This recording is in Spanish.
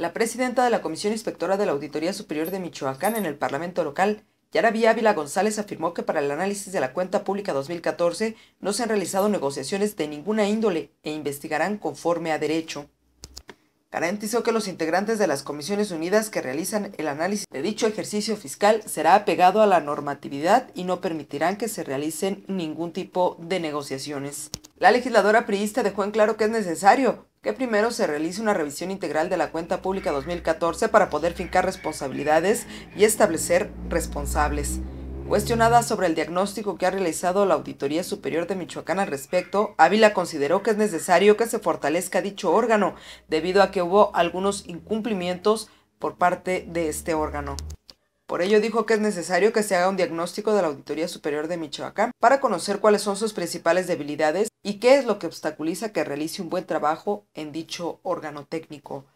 La presidenta de la Comisión Inspectora de la Auditoría Superior de Michoacán en el Parlamento local, Yaraví Ávila González, afirmó que para el análisis de la cuenta pública 2014 no se han realizado negociaciones de ninguna índole e investigarán conforme a derecho. Garantizó que los integrantes de las comisiones unidas que realizan el análisis de dicho ejercicio fiscal será apegado a la normatividad y no permitirán que se realicen ningún tipo de negociaciones. La legisladora priista dejó en claro que es necesario que primero se realice una revisión integral de la cuenta pública 2014 para poder fincar responsabilidades y establecer responsables. Cuestionada sobre el diagnóstico que ha realizado la Auditoría Superior de Michoacán al respecto, Ávila consideró que es necesario que se fortalezca dicho órgano, debido a que hubo algunos incumplimientos por parte de este órgano. Por ello dijo que es necesario que se haga un diagnóstico de la Auditoría Superior de Michoacán para conocer cuáles son sus principales debilidades y qué es lo que obstaculiza que realice un buen trabajo en dicho órgano técnico.